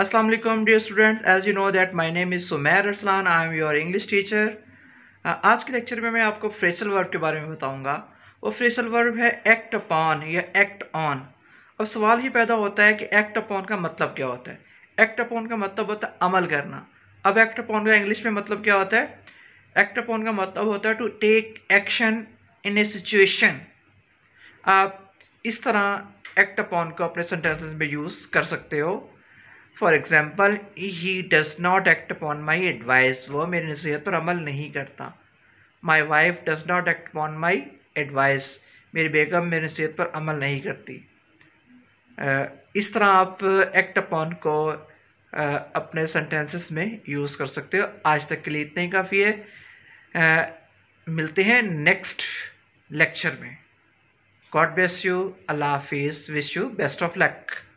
Aslam dear students as you know that my name is Sumair Arsalan I am your English teacher आज के lecture में मैं आपको फ्रेशल वर्ब के बारे में बताऊंगा वो फ्रेशल वर्ब है एक्ट अपॉन या एक्ट ऑन अब सवाल ही पैदा होता है कि एक्ट अपॉन का मतलब क्या होता है एक्ट अपॉन का मतलब होता है अमल करना अब एक्ट अपॉन का इंग्लिश में मतलब क्या होता है एक्ट अपॉन का मतलब होता है to take action in a situation आप इस तरह एक्ट अपॉन को अपने सेंटेंसेस में यूज़ कर सकते हो for example he does not act upon my advice वो मेरी नसीहत पर अमल नहीं करता my wife does not act upon my advice मेरी बेगम मेरी नसीहत पर अमल नहीं करती इस तरह आप एक्ट अपॉन को अपने सेंटेंसेस में यूज़ कर सकते हो आज तक के लिए इतना ही काफ़ी है मिलते हैं नेक्स्ट लेक्चर में गॉड ब्लेस यू अल्लाह हाफिज़ wish you best of luck